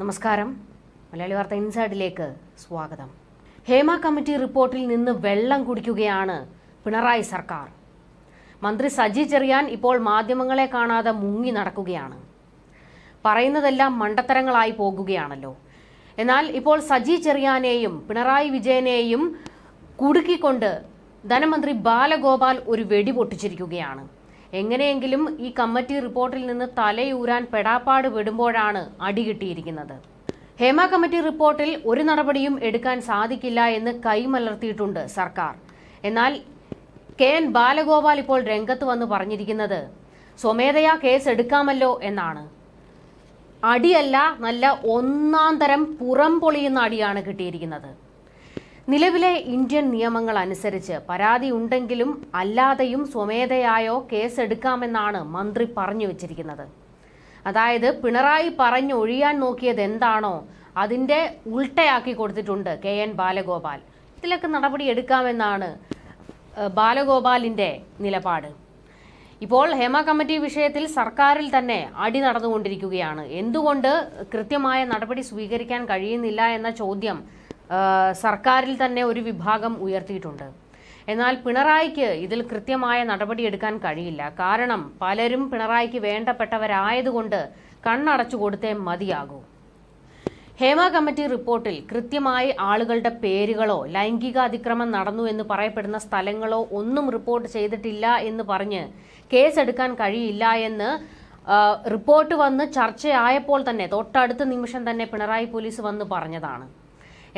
നമസ്കാരം മലയാളി വാർത്ത ഇൻസൈഡിലേക്ക് സ്വാഗതം ഹേമ കമ്മിറ്റി റിപ്പോർട്ടിൽ നിന്ന് വെള്ളം കുടിക്കുകയാണ് പിണറായി സർക്കാർ മന്ത്രി സജി ചെറിയാൻ ഇപ്പോൾ മാധ്യമങ്ങളെ കാണാതെ മുങ്ങി നടക്കുകയാണ് പറയുന്നതെല്ലാം മണ്ടത്തരങ്ങളായി പോകുകയാണല്ലോ എന്നാൽ ഇപ്പോൾ സജി ചെറിയാനെയും പിണറായി വിജയനെയും കുടുക്കിക്കൊണ്ട് ധനമന്ത്രി ബാലഗോപാൽ ഒരു വെടി പൊട്ടിച്ചിരിക്കുകയാണ് എങ്ങനെയെങ്കിലും ഈ കമ്മിറ്റി റിപ്പോർട്ടിൽ നിന്ന് തലയൂരാൻ പെടാപ്പാട് വിടുമ്പോഴാണ് അടികിട്ടിയിരിക്കുന്നത് ഹേമ കമ്മിറ്റി റിപ്പോർട്ടിൽ ഒരു നടപടിയും എടുക്കാൻ സാധിക്കില്ല എന്ന് കൈമലർത്തിയിട്ടുണ്ട് സർക്കാർ എന്നാൽ കെ എൻ ബാലഗോപാൽ ഇപ്പോൾ രംഗത്ത് വന്ന് പറഞ്ഞിരിക്കുന്നത് സ്വമേധയാ കേസ് എടുക്കാമല്ലോ എന്നാണ് അടിയല്ല നല്ല ഒന്നാം തരം പുറം പൊളിയുന്ന അടിയാണ് കിട്ടിയിരിക്കുന്നത് നിലവിലെ ഇന്ത്യൻ നിയമങ്ങൾ അനുസരിച്ച് പരാതി ഉണ്ടെങ്കിലും അല്ലാതെയും സ്വമേധയായോ കേസെടുക്കാമെന്നാണ് മന്ത്രി പറഞ്ഞു വച്ചിരിക്കുന്നത് അതായത് പിണറായി പറഞ്ഞു ഒഴിയാൻ നോക്കിയത് എന്താണോ അതിൻ്റെ ഉൾട്ടയാക്കി കൊടുത്തിട്ടുണ്ട് കെ എൻ ബാലഗോപാൽ ഇതിലൊക്കെ നടപടി എടുക്കാമെന്നാണ് ബാലഗോപാലിൻ്റെ നിലപാട് ഇപ്പോൾ ഹേമ കമ്മിറ്റി വിഷയത്തിൽ സർക്കാരിൽ തന്നെ അടി നടന്നുകൊണ്ടിരിക്കുകയാണ് എന്തുകൊണ്ട് കൃത്യമായ നടപടി സ്വീകരിക്കാൻ കഴിയുന്നില്ല എന്ന ചോദ്യം സർക്കാരിൽ തന്നെ ഒരു വിഭാഗം ഉയർത്തിയിട്ടുണ്ട് എന്നാൽ പിണറായിക്ക് ഇതിൽ കൃത്യമായ നടപടിയെടുക്കാൻ കഴിയില്ല കാരണം പലരും പിണറായിക്ക് വേണ്ടപ്പെട്ടവരായതുകൊണ്ട് കണ്ണടച്ചു കൊടുത്തേ മതിയാകൂ ഹേമ കമ്മിറ്റി റിപ്പോർട്ടിൽ കൃത്യമായി ആളുകളുടെ പേരുകളോ ലൈംഗിക അതിക്രമം നടന്നു എന്ന് പറയപ്പെടുന്ന സ്ഥലങ്ങളോ ഒന്നും റിപ്പോർട്ട് ചെയ്തിട്ടില്ല എന്ന് പറഞ്ഞ് കേസെടുക്കാൻ കഴിയില്ല എന്ന് റിപ്പോർട്ട് വന്ന് ചർച്ചയായപ്പോൾ തന്നെ തൊട്ടടുത്ത നിമിഷം തന്നെ പിണറായി പോലീസ് വന്ന് പറഞ്ഞതാണ്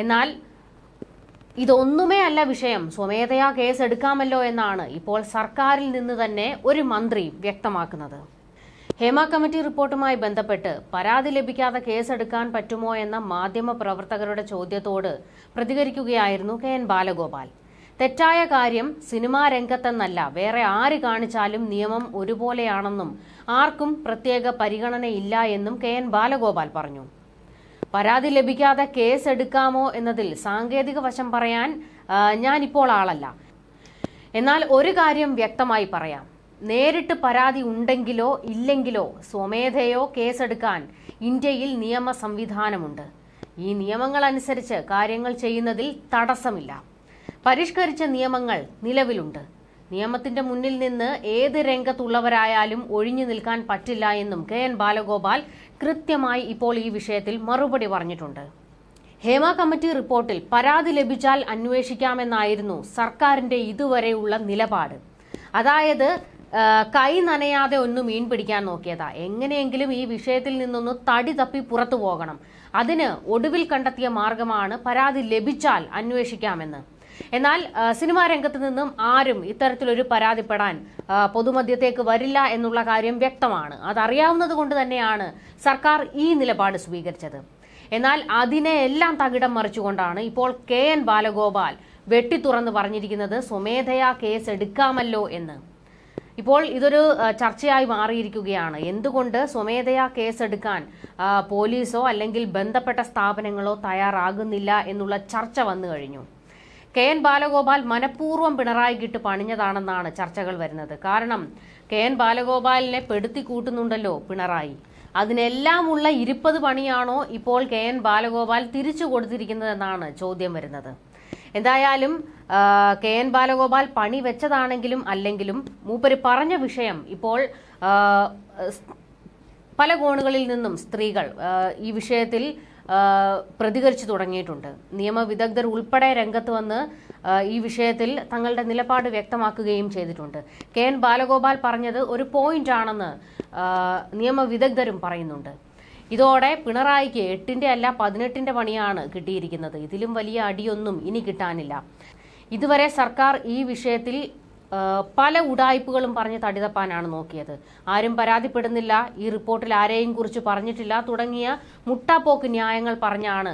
എന്നാൽ ഇതൊന്നുമേ അല്ല വിഷയം സ്വമേധയാ കേസ് എടുക്കാമല്ലോ എന്നാണ് ഇപ്പോൾ സർക്കാരിൽ നിന്ന് തന്നെ ഒരു മന്ത്രി വ്യക്തമാക്കുന്നത് ഹേമ കമ്മിറ്റി റിപ്പോർട്ടുമായി ബന്ധപ്പെട്ട് പരാതി ലഭിക്കാതെ കേസെടുക്കാൻ പറ്റുമോ എന്ന മാധ്യമ പ്രവർത്തകരുടെ ചോദ്യത്തോട് പ്രതികരിക്കുകയായിരുന്നു കെ എൻ ബാലഗോപാൽ തെറ്റായ കാര്യം സിനിമാ രംഗത്തെന്നല്ല വേറെ ആര് കാണിച്ചാലും നിയമം ഒരുപോലെയാണെന്നും ആർക്കും പ്രത്യേക പരിഗണനയില്ല എന്നും കെ എൻ ബാലഗോപാൽ പറഞ്ഞു പരാതി ലഭിക്കാതെ കേസ് എടുക്കാമോ എന്നതിൽ സാങ്കേതിക വശം പറയാൻ ഞാനിപ്പോൾ ആളല്ല എന്നാൽ ഒരു കാര്യം വ്യക്തമായി പറയാം നേരിട്ട് പരാതി ഉണ്ടെങ്കിലോ ഇല്ലെങ്കിലോ സ്വമേധയോ കേസെടുക്കാൻ ഇന്ത്യയിൽ നിയമ സംവിധാനമുണ്ട് ഈ നിയമങ്ങൾ അനുസരിച്ച് കാര്യങ്ങൾ ചെയ്യുന്നതിൽ തടസ്സമില്ല പരിഷ്കരിച്ച നിയമങ്ങൾ നിലവിലുണ്ട് നിയമത്തിന്റെ മുന്നിൽ നിന്ന് ഏത് രംഗത്തുള്ളവരായാലും ഒഴിഞ്ഞു നിൽക്കാൻ പറ്റില്ല എന്നും കെ എൻ ബാലഗോപാൽ കൃത്യമായി ഇപ്പോൾ ഈ വിഷയത്തിൽ മറുപടി പറഞ്ഞിട്ടുണ്ട് ഹേമ കമ്മിറ്റി റിപ്പോർട്ടിൽ പരാതി ലഭിച്ചാൽ അന്വേഷിക്കാമെന്നായിരുന്നു സർക്കാരിന്റെ ഇതുവരെയുള്ള നിലപാട് അതായത് കൈ നനയാതെ ഒന്ന് മീൻ പിടിക്കാൻ നോക്കിയതാ എങ്ങനെയെങ്കിലും ഈ വിഷയത്തിൽ നിന്നൊന്ന് തടി തപ്പി പുറത്തു പോകണം അതിന് ഒടുവിൽ കണ്ടെത്തിയ മാർഗമാണ് പരാതി ലഭിച്ചാൽ അന്വേഷിക്കാമെന്ന് എന്നാൽ സിനിമാ രംഗത്ത് നിന്നും ആരും ഇത്തരത്തിലൊരു പരാതിപ്പെടാൻ പൊതുമധ്യത്തേക്ക് വരില്ല എന്നുള്ള കാര്യം വ്യക്തമാണ് അതറിയാവുന്നത് കൊണ്ട് തന്നെയാണ് സർക്കാർ ഈ നിലപാട് സ്വീകരിച്ചത് എന്നാൽ അതിനെ എല്ലാം തകിടം മറിച്ചുകൊണ്ടാണ് ഇപ്പോൾ കെ എൻ ബാലഗോപാൽ വെട്ടിത്തുറന്ന് പറഞ്ഞിരിക്കുന്നത് സ്വമേധയാ കേസ് എടുക്കാമല്ലോ എന്ന് ഇപ്പോൾ ഇതൊരു ചർച്ചയായി മാറിയിരിക്കുകയാണ് എന്തുകൊണ്ട് സ്വമേധയാ കേസെടുക്കാൻ പോലീസോ അല്ലെങ്കിൽ ബന്ധപ്പെട്ട സ്ഥാപനങ്ങളോ തയ്യാറാകുന്നില്ല എന്നുള്ള ചർച്ച വന്നു കഴിഞ്ഞു കെ എൻ ബാലഗോപാൽ മനഃപൂർവ്വം പിണറായിക്കിട്ട് പണിഞ്ഞതാണെന്നാണ് ചർച്ചകൾ വരുന്നത് കാരണം കെ എൻ ബാലഗോപാലിനെ പെടുത്തി കൂട്ടുന്നുണ്ടല്ലോ പിണറായി അതിനെല്ലാമുള്ള ഇരിപ്പത് പണിയാണോ ഇപ്പോൾ കെ എൻ ബാലഗോപാൽ തിരിച്ചു കൊടുത്തിരിക്കുന്നതെന്നാണ് ചോദ്യം വരുന്നത് എന്തായാലും കെ എൻ ബാലഗോപാൽ പണി വെച്ചതാണെങ്കിലും അല്ലെങ്കിലും മൂപ്പര് പറഞ്ഞ വിഷയം ഇപ്പോൾ പല കോണുകളിൽ നിന്നും സ്ത്രീകൾ ഈ വിഷയത്തിൽ പ്രതികരിച്ചു തുടങ്ങിയിട്ടുണ്ട് നിയമവിദഗ്ധർ ഉൾപ്പെടെ രംഗത്ത് വന്ന് ഈ വിഷയത്തിൽ തങ്ങളുടെ നിലപാട് വ്യക്തമാക്കുകയും ചെയ്തിട്ടുണ്ട് കെ എൻ ബാലഗോപാൽ പറഞ്ഞത് ഒരു പോയിന്റ് ആണെന്ന് നിയമവിദഗ്ധരും പറയുന്നുണ്ട് ഇതോടെ പിണറായിക്ക് എട്ടിന്റെ അല്ല പതിനെട്ടിന്റെ പണിയാണ് കിട്ടിയിരിക്കുന്നത് ഇതിലും വലിയ അടിയൊന്നും ഇനി കിട്ടാനില്ല ഇതുവരെ സർക്കാർ ഈ വിഷയത്തിൽ പല ഉടായ്പകളും പറഞ്ഞ് തടിതപ്പാനാണ് നോക്കിയത് ആരും പരാതിപ്പെടുന്നില്ല ഈ റിപ്പോർട്ടിൽ ആരെയും കുറിച്ച് പറഞ്ഞിട്ടില്ല തുടങ്ങിയ മുട്ടാപ്പോക്ക് ന്യായങ്ങൾ പറഞ്ഞാണ്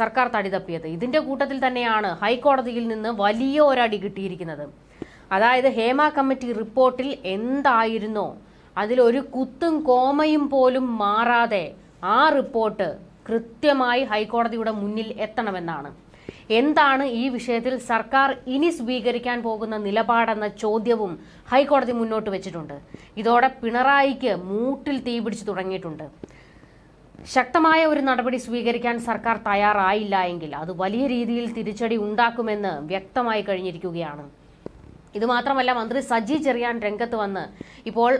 സർക്കാർ തടിതപ്പിയത് ഇതിന്റെ കൂട്ടത്തിൽ തന്നെയാണ് ഹൈക്കോടതിയിൽ നിന്ന് വലിയ ഒരടി കിട്ടിയിരിക്കുന്നത് അതായത് ഹേമ കമ്മിറ്റി റിപ്പോർട്ടിൽ എന്തായിരുന്നോ അതിലൊരു കുത്തും കോമയും പോലും മാറാതെ ആ റിപ്പോർട്ട് കൃത്യമായി ഹൈക്കോടതിയുടെ മുന്നിൽ എത്തണമെന്നാണ് എന്താണ് ഈ വിഷയത്തിൽ സർക്കാർ ഇനി സ്വീകരിക്കാൻ പോകുന്ന നിലപാടെന്ന ചോദ്യവും ഹൈക്കോടതി മുന്നോട്ട് വെച്ചിട്ടുണ്ട് ഇതോടെ പിണറായിക്ക് മൂട്ടിൽ തീ പിടിച്ചു തുടങ്ങിയിട്ടുണ്ട് ശക്തമായ ഒരു നടപടി സ്വീകരിക്കാൻ സർക്കാർ തയ്യാറായില്ല എങ്കിൽ അത് വലിയ രീതിയിൽ തിരിച്ചടി ഉണ്ടാക്കുമെന്ന് വ്യക്തമായി കഴിഞ്ഞിരിക്കുകയാണ് ഇതുമാത്രമല്ല മന്ത്രി സജി ചെറിയാൻ രംഗത്ത് വന്ന് ഇപ്പോൾ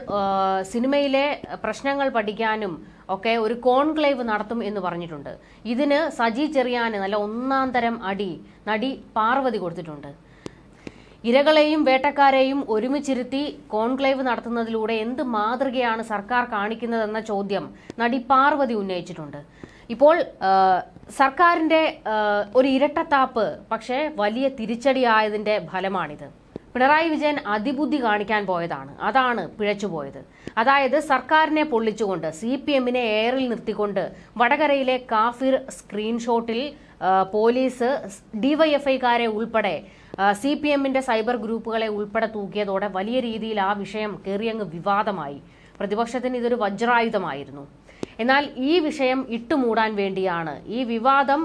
സിനിമയിലെ പ്രശ്നങ്ങൾ പഠിക്കാനും ഒക്കെ ഒരു കോൺക്ലേവ് നടത്തും എന്ന് പറഞ്ഞിട്ടുണ്ട് ഇതിന് സജി ചെറിയാന് നല്ല ഒന്നാം തരം അടി നടി പാർവതി കൊടുത്തിട്ടുണ്ട് ഇരകളെയും വേട്ടക്കാരെയും ഒരുമിച്ചിരുത്തി കോൺക്ലേവ് നടത്തുന്നതിലൂടെ എന്ത് മാതൃകയാണ് സർക്കാർ കാണിക്കുന്നതെന്ന ചോദ്യം നടി പാർവതി ഉന്നയിച്ചിട്ടുണ്ട് ഇപ്പോൾ സർക്കാരിന്റെ ഒരു ഇരട്ടത്താപ്പ് പക്ഷേ വലിയ ആയതിൻ്റെ ഫലമാണിത് പിണറായി വിജയൻ അതിബുദ്ധി കാണിക്കാൻ പോയതാണ് അതാണ് പിഴച്ചുപോയത് അതായത് സർക്കാരിനെ പൊള്ളിച്ചുകൊണ്ട് സി പി എമ്മിനെ എയറിൽ നിർത്തിക്കൊണ്ട് വടകരയിലെ കാഫിർ സ്ക്രീൻഷോട്ടിൽ പോലീസ് ഡിവൈഎഫ്ഐക്കാരെ ഉൾപ്പെടെ സി പി എമ്മിന്റെ സൈബർ ഗ്രൂപ്പുകളെ ഉൾപ്പെടെ തൂക്കിയതോടെ വലിയ രീതിയിൽ ആ വിഷയം കയറിയങ്ങ് വിവാദമായി പ്രതിപക്ഷത്തിന് ഇതൊരു വജ്രായുധമായിരുന്നു എന്നാൽ ഈ വിഷയം ഇട്ടുമൂടാൻ വേണ്ടിയാണ് ഈ വിവാദം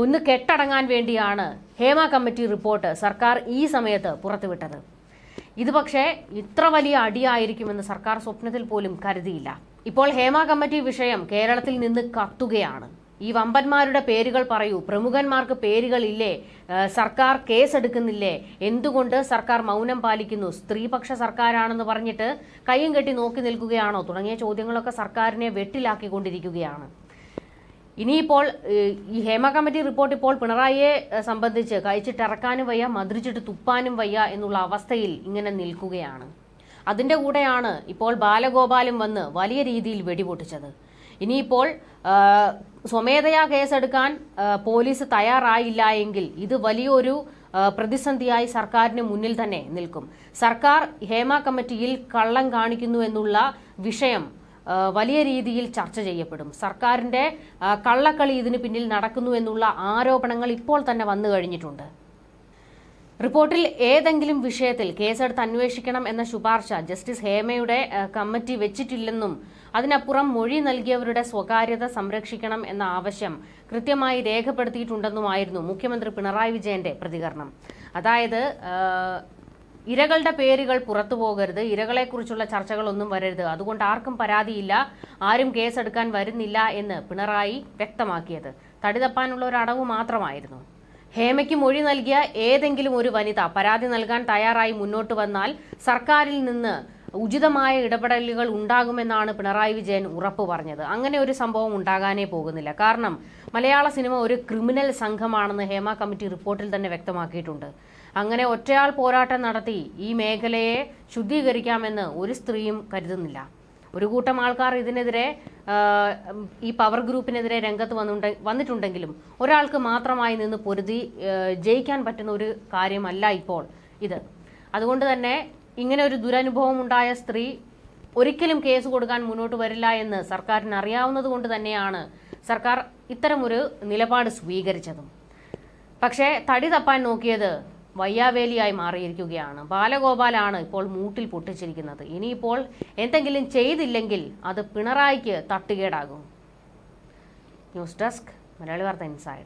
ഒന്ന് കെട്ടടങ്ങാൻ വേണ്ടിയാണ് ഹേമ കമ്മിറ്റി റിപ്പോർട്ട് സർക്കാർ ഈ സമയത്ത് പുറത്തുവിട്ടത് ഇത് പക്ഷേ ഇത്ര വലിയ അടിയായിരിക്കുമെന്ന് സർക്കാർ സ്വപ്നത്തിൽ പോലും കരുതിയില്ല ഇപ്പോൾ ഹേമ കമ്മിറ്റി വിഷയം കേരളത്തിൽ നിന്ന് കത്തുകയാണ് ഈ വമ്പന്മാരുടെ പേരുകൾ പറയൂ പ്രമുഖന്മാർക്ക് പേരുകളില്ലേ സർക്കാർ കേസെടുക്കുന്നില്ലേ എന്തുകൊണ്ട് സർക്കാർ മൗനം പാലിക്കുന്നു സ്ത്രീപക്ഷ സർക്കാരാണെന്ന് പറഞ്ഞിട്ട് കയ്യും കെട്ടി നോക്കി നിൽക്കുകയാണോ തുടങ്ങിയ ചോദ്യങ്ങളൊക്കെ സർക്കാരിനെ വെട്ടിലാക്കിക്കൊണ്ടിരിക്കുകയാണ് ഇനിയിപ്പോൾ ഈ ഹേമ കമ്മിറ്റി റിപ്പോർട്ട് ഇപ്പോൾ പിണറായിയെ സംബന്ധിച്ച് കഴിച്ചിട്ടിറക്കാനും വയ്യ മന്ത്രിച്ചിട്ട് തുപ്പാനും വയ്യ എന്നുള്ള അവസ്ഥയിൽ ഇങ്ങനെ നിൽക്കുകയാണ് അതിൻ്റെ കൂടെയാണ് ഇപ്പോൾ ബാലഗോപാലും വന്ന് വലിയ രീതിയിൽ വെടിപൊട്ടിച്ചത് ഇനിയിപ്പോൾ സ്വമേധയാ കേസെടുക്കാൻ പോലീസ് തയ്യാറായില്ല എങ്കിൽ ഇത് വലിയൊരു പ്രതിസന്ധിയായി സർക്കാരിന് മുന്നിൽ തന്നെ നിൽക്കും സർക്കാർ ഹേമ കമ്മിറ്റിയിൽ കള്ളം കാണിക്കുന്നു എന്നുള്ള വിഷയം വലിയ രീതിയിൽ ചർച്ച ചെയ്യപ്പെടും സർക്കാരിന്റെ കള്ളക്കളി ഇതിന് പിന്നിൽ നടക്കുന്നു എന്നുള്ള ആരോപണങ്ങൾ ഇപ്പോൾ തന്നെ വന്നു കഴിഞ്ഞിട്ടുണ്ട് റിപ്പോർട്ടിൽ ഏതെങ്കിലും വിഷയത്തിൽ കേസെടുത്ത് അന്വേഷിക്കണം എന്ന ശുപാർശ ജസ്റ്റിസ് ഹേമയുടെ കമ്മിറ്റി വെച്ചിട്ടില്ലെന്നും അതിനപ്പുറം മൊഴി നൽകിയവരുടെ സ്വകാര്യത സംരക്ഷിക്കണം എന്ന ആവശ്യം കൃത്യമായി രേഖപ്പെടുത്തിയിട്ടുണ്ടെന്നുമായിരുന്നു മുഖ്യമന്ത്രി പിണറായി വിജയന്റെ പ്രതികരണം അതായത് ഇരകളുടെ പേരുകൾ പുറത്തു പോകരുത് ഇരകളെക്കുറിച്ചുള്ള ചർച്ചകളൊന്നും വരരുത് അതുകൊണ്ട് ആർക്കും പരാതിയില്ല ആരും കേസെടുക്കാൻ വരുന്നില്ല എന്ന് പിണറായി വ്യക്തമാക്കിയത് തടിതപ്പാനുള്ള ഒരു അടവ് മാത്രമായിരുന്നു ഹേമയ്ക്ക് മൊഴി നൽകിയ ഏതെങ്കിലും ഒരു വനിത പരാതി നൽകാൻ തയ്യാറായി മുന്നോട്ട് വന്നാൽ സർക്കാരിൽ നിന്ന് ഉചിതമായ ഇടപെടലുകൾ ഉണ്ടാകുമെന്നാണ് പിണറായി വിജയൻ ഉറപ്പ് പറഞ്ഞത് അങ്ങനെ ഒരു സംഭവം ഉണ്ടാകാനേ പോകുന്നില്ല കാരണം മലയാള സിനിമ ഒരു ക്രിമിനൽ സംഘമാണെന്ന് ഹേമ കമ്മിറ്റി റിപ്പോർട്ടിൽ തന്നെ വ്യക്തമാക്കിയിട്ടുണ്ട് അങ്ങനെ ഒറ്റയാൾ പോരാട്ടം നടത്തി ഈ മേഖലയെ ശുദ്ധീകരിക്കാമെന്ന് ഒരു സ്ത്രീയും കരുതുന്നില്ല ഒരു കൂട്ടം ആൾക്കാർ ഇതിനെതിരെ ഈ പവർ ഗ്രൂപ്പിനെതിരെ രംഗത്ത് വന്നുണ്ടെ വന്നിട്ടുണ്ടെങ്കിലും ഒരാൾക്ക് മാത്രമായി നിന്ന് പൊരുതി ജയിക്കാൻ പറ്റുന്ന ഒരു കാര്യമല്ല ഇപ്പോൾ ഇത് അതുകൊണ്ട് തന്നെ ഇങ്ങനെ ഒരു ദുരനുഭവം ഉണ്ടായ സ്ത്രീ ഒരിക്കലും കേസ് കൊടുക്കാൻ മുന്നോട്ട് വരില്ല എന്ന് സർക്കാരിന് അറിയാവുന്നത് കൊണ്ട് തന്നെയാണ് സർക്കാർ ഇത്തരമൊരു നിലപാട് സ്വീകരിച്ചതും പക്ഷേ തടി തപ്പാൻ നോക്കിയത് വയ്യാവേലിയായി മാറിയിരിക്കുകയാണ് ബാലഗോപാലാണ് ഇപ്പോൾ മൂട്ടിൽ പൊട്ടിച്ചിരിക്കുന്നത് ഇനിയിപ്പോൾ എന്തെങ്കിലും ചെയ്തില്ലെങ്കിൽ അത് പിണറായിക്ക് തട്ടുകേടാകും ന്യൂസ് ഡെസ്ക് മലയാളി വാർത്ത ഇൻസൈഡ്